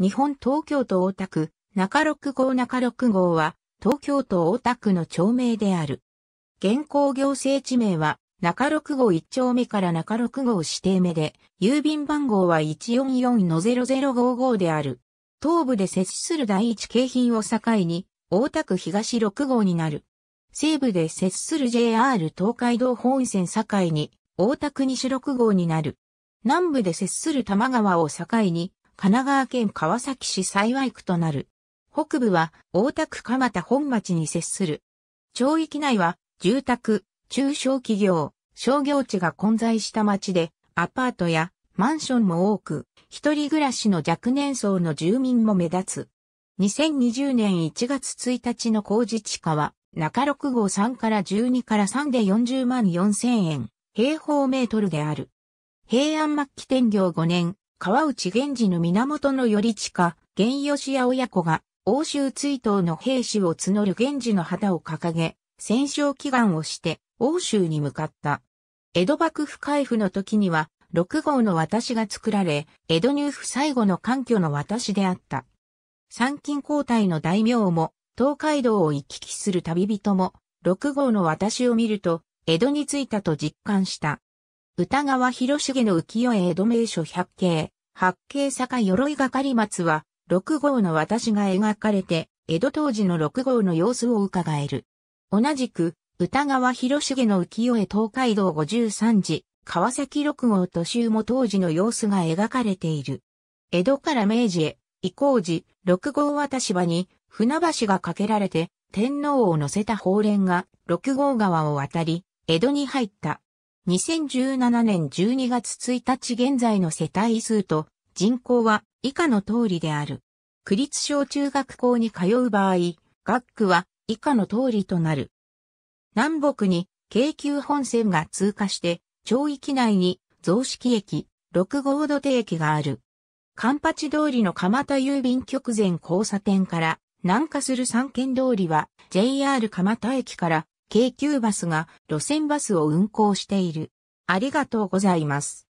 日本東京都大田区、中六号中六号は、東京都大田区の町名である。現行行政地名は、中六号一丁目から中六号指定目で、郵便番号は144-0055である。東部で接する第一京浜を境に、大田区東六号になる。西部で接する JR 東海道本線境に、大田区西六号になる。南部で接する多摩川を境に、神奈川県川崎市幸区となる。北部は大田区蒲田本町に接する。町域内は住宅、中小企業、商業地が混在した町で、アパートやマンションも多く、一人暮らしの若年層の住民も目立つ。2020年1月1日の工事地価は、中6号3から12から3で40万4千円、平方メートルである。平安末期天行5年、川内源氏の源の頼近、源義屋親子が、欧州追悼の兵士を募る源氏の旗を掲げ、戦勝祈願をして、欧州に向かった。江戸幕府開府の時には、六号の私が作られ、江戸入府最後の環境の私であった。参勤交代の大名も、東海道を行き来する旅人も、六号の私を見ると、江戸に着いたと実感した。歌川広重の浮世絵江戸名所百景、八景坂鎧係松は、六号の私が描かれて、江戸当時の六号の様子を伺える。同じく、歌川広重の浮世絵東海道五十三時、川崎六号と周も当時の様子が描かれている。江戸から明治へ、移行時、六号渡し場に船橋が架けられて、天皇を乗せた法連が六号川を渡り、江戸に入った。2017年12月1日現在の世帯数と人口は以下の通りである。区立小中学校に通う場合、学区は以下の通りとなる。南北に京急本線が通過して、町域内に増式駅、六号土手駅がある。環八通りの蒲田郵便局前交差点から南下する三軒通りは JR 蒲田駅から京急バスが路線バスを運行している。ありがとうございます。